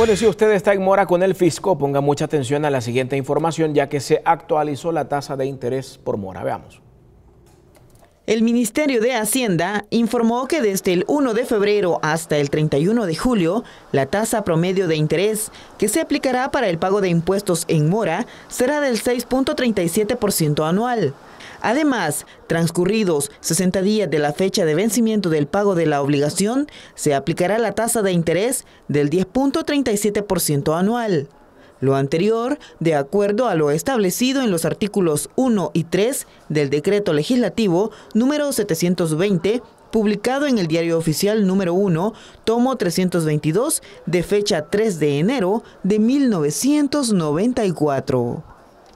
Bueno, si usted está en mora con el fisco, ponga mucha atención a la siguiente información, ya que se actualizó la tasa de interés por mora. Veamos. El Ministerio de Hacienda informó que desde el 1 de febrero hasta el 31 de julio, la tasa promedio de interés que se aplicará para el pago de impuestos en mora será del 6.37% anual. Además, transcurridos 60 días de la fecha de vencimiento del pago de la obligación, se aplicará la tasa de interés del 10.37% anual. Lo anterior, de acuerdo a lo establecido en los artículos 1 y 3 del decreto legislativo número 720, publicado en el Diario Oficial número 1, tomo 322, de fecha 3 de enero de 1994.